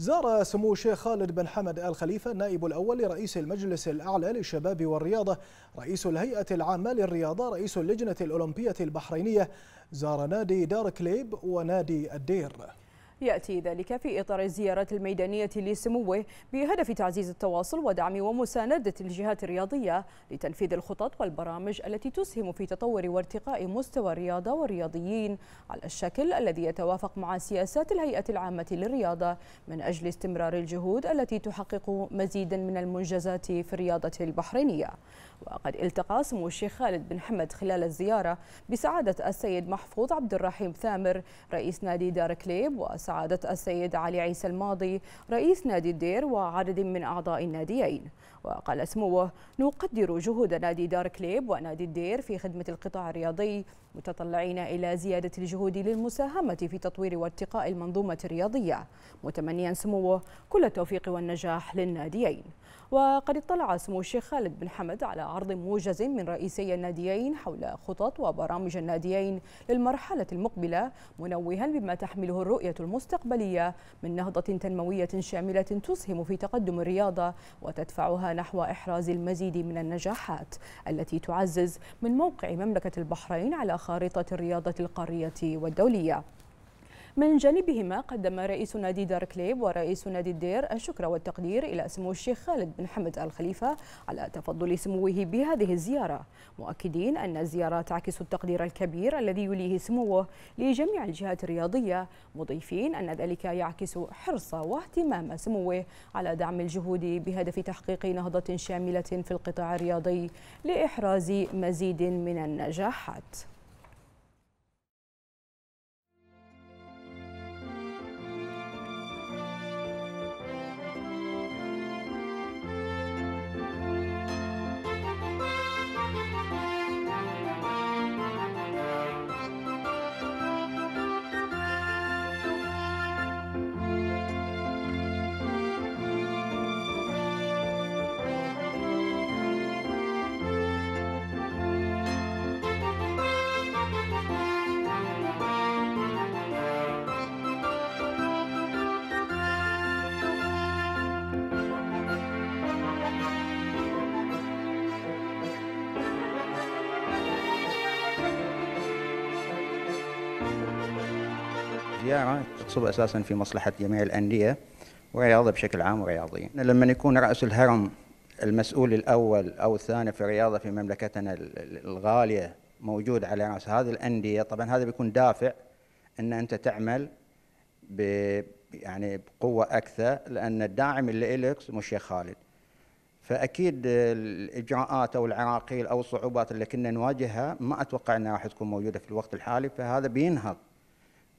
زار سمو الشيخ خالد بن حمد آل خليفة النائب الأول لرئيس المجلس الأعلى للشباب والرياضة رئيس الهيئة العامة للرياضة رئيس اللجنة الأولمبية البحرينية زار نادي دار كليب ونادي الدير يأتي ذلك في إطار الزيارات الميدانية لسموه بهدف تعزيز التواصل ودعم ومساندة الجهات الرياضية لتنفيذ الخطط والبرامج التي تسهم في تطور وارتقاء مستوى الرياضة والرياضيين على الشكل الذي يتوافق مع سياسات الهيئة العامة للرياضة من أجل استمرار الجهود التي تحقق مزيدا من المنجزات في الرياضة البحرينية وقد التقى سمو الشيخ خالد بن حمد خلال الزيارة بسعادة السيد محفوظ عبد الرحيم ثامر رئيس نادي دار كليب وسعادة سعادة السيد علي عيسى الماضي رئيس نادي الدير وعدد من أعضاء الناديين وقال سموه نقدر جهود نادي دار كليب ونادي الدير في خدمة القطاع الرياضي متطلعين إلى زيادة الجهود للمساهمة في تطوير وارتقاء المنظومة الرياضية متمنيا سموه كل التوفيق والنجاح للناديين وقد اطلع سمو الشيخ خالد بن حمد على عرض موجز من رئيسي الناديين حول خطط وبرامج الناديين للمرحلة المقبلة منوها بما تحمله الرؤية المستقبلية مستقبلية من نهضة تنموية شاملة تسهم في تقدم الرياضة وتدفعها نحو إحراز المزيد من النجاحات التي تعزز من موقع مملكة البحرين على خارطة الرياضة القارية والدولية من جانبهما قدم رئيس نادي دار كليب ورئيس نادي الدير الشكر والتقدير إلى سمو الشيخ خالد بن حمد الخليفة على تفضل سموه بهذه الزيارة مؤكدين أن الزيارة تعكس التقدير الكبير الذي يليه سموه لجميع الجهات الرياضية مضيفين أن ذلك يعكس حرص واهتمام سموه على دعم الجهود بهدف تحقيق نهضة شاملة في القطاع الرياضي لإحراز مزيد من النجاحات الزيارة تقصد أساسا في مصلحة جميع الأندية والرياضة بشكل عام والرياضيين لما يكون رأس الهرم المسؤول الأول أو الثاني في الرياضة في مملكتنا الغالية موجود على رأس هذه الأندية طبعا هذا بيكون دافع أن أنت تعمل ب يعني بقوة أكثر لأن الداعم اللي إلك الشيخ خالد فاكيد الاجراءات او العراقيل او الصعوبات اللي كنا نواجهها ما اتوقع انها راح تكون موجوده في الوقت الحالي فهذا بينهض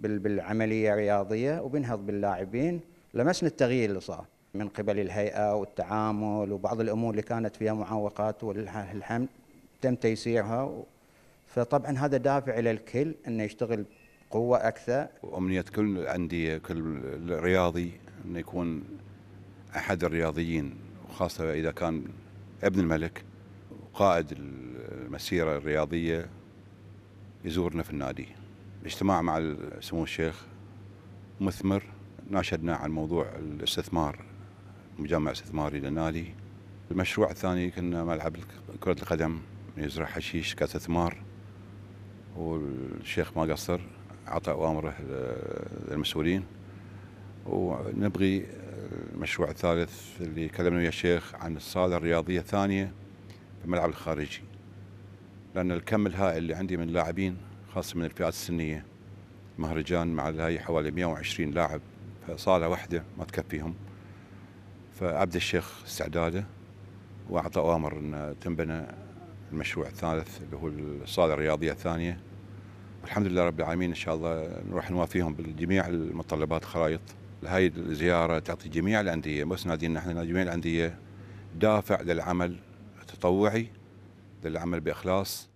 بالعمليه الرياضيه وبنهض باللاعبين لمسنا التغيير اللي صار من قبل الهيئه والتعامل وبعض الامور اللي كانت فيها معوقات والحمد تم تيسيرها فطبعا هذا دافع الى الكل انه يشتغل قوه اكثر وامنيه كل عندي كل رياضي انه يكون احد الرياضيين وخاصه اذا كان ابن الملك قائد المسيره الرياضيه يزورنا في النادي الاجتماع مع سمو الشيخ مثمر ناشدنا عن موضوع الاستثمار مجمع استثماري للنادي المشروع الثاني كنا ملعب كرة القدم يزرع حشيش كاستثمار والشيخ ما قصر عطى أوامره للمسؤولين ونبغي المشروع الثالث اللي كلمنا ويا الشيخ عن الصالة الرياضية الثانية في الملعب الخارجي لأن الكم الهائل اللي عندي من لاعبين خاصة من الفئات السنية مهرجان مع هاي حوالي 120 لاعب فصالة واحدة ما تكفيهم فعبد الشيخ استعداده وأعطى أوامر أن تنبنى المشروع الثالث اللي هو الصالة الرياضية الثانية والحمد لله رب العالمين إن شاء الله نروح نوافيهم بجميع المتطلبات الخرائط هاي الزيارة تعطي جميع الأندية بس نادينا احنا جميع الأندية دافع للعمل التطوعي للعمل بإخلاص